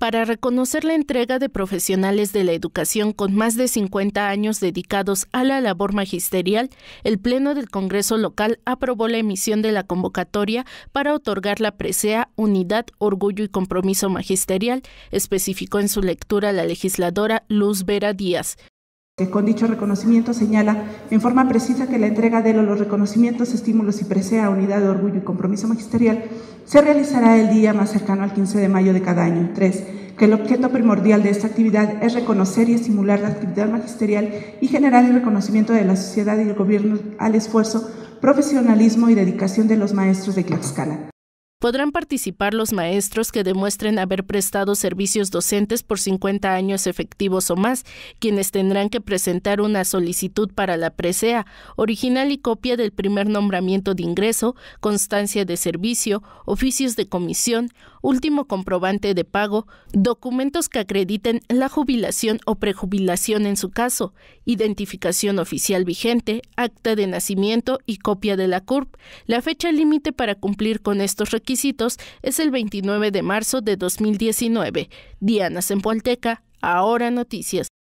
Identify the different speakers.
Speaker 1: para reconocer la entrega de profesionales de la educación con más de 50 años dedicados a la labor magisterial, el Pleno del Congreso Local aprobó la emisión de la convocatoria para otorgar la presea Unidad, Orgullo y Compromiso Magisterial, especificó en su lectura la legisladora Luz Vera Díaz
Speaker 2: que con dicho reconocimiento señala en forma precisa que la entrega de los reconocimientos, estímulos y presea unidad de orgullo y compromiso magisterial se realizará el día más cercano al 15 de mayo de cada año. 3. Que el objeto primordial de esta actividad es reconocer y estimular la actividad magisterial y generar el reconocimiento de la sociedad y el gobierno al esfuerzo, profesionalismo y dedicación de los maestros de Tlaxcala
Speaker 1: podrán participar los maestros que demuestren haber prestado servicios docentes por 50 años efectivos o más, quienes tendrán que presentar una solicitud para la presea, original y copia del primer nombramiento de ingreso, constancia de servicio, oficios de comisión, último comprobante de pago, documentos que acrediten la jubilación o prejubilación en su caso, identificación oficial vigente, acta de nacimiento y copia de la CURP. La fecha límite para cumplir con estos requisitos es el 29 de marzo de 2019. Diana Sempolteca, Ahora Noticias.